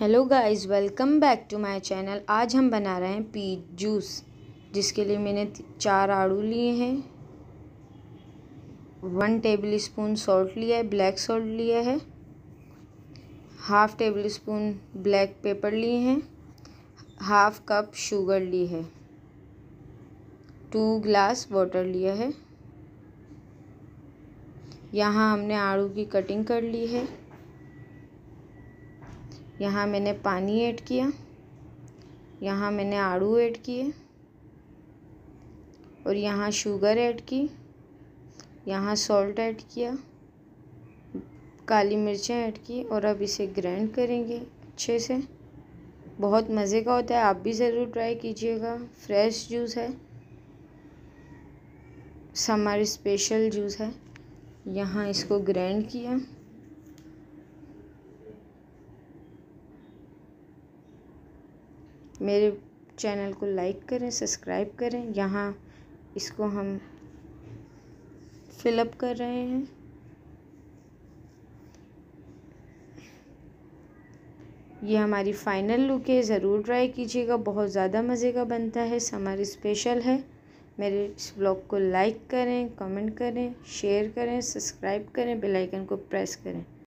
hello guys welcome back to my channel आज हम बना रहे हैं पी जूस जिसके लिए मैंने चार आड़ू लिए हैं वन टेबल स्पून सॉल्ट लिया है ब्लैक सॉल्ट लिया है half tablespoon black pepper लिए हैं हाफ कप शुगर ली है टू ग्लास वाटर लिया है यहाँ हमने आड़ू की कटिंग कर ली है यहाँ मैंने पानी ऐड किया यहाँ मैंने आड़ू ऐड किए और यहाँ शुगर ऐड की यहाँ सॉल्ट ऐड किया काली मिर्चें ऐड की और अब इसे ग्राइंड करेंगे अच्छे से बहुत मज़े का होता है आप भी ज़रूर ट्राई कीजिएगा फ्रेश जूस है समर स्पेशल जूस है यहाँ इसको ग्राइंड किया मेरे चैनल को लाइक करें सब्सक्राइब करें यहाँ इसको हम फिलअप कर रहे हैं ये हमारी फ़ाइनल लुक है ज़रूर ट्राई कीजिएगा बहुत ज़्यादा मज़े का बनता है समर स्पेशल है मेरे इस ब्लॉग को लाइक करें कमेंट करें शेयर करें सब्सक्राइब करें बेल आइकन को प्रेस करें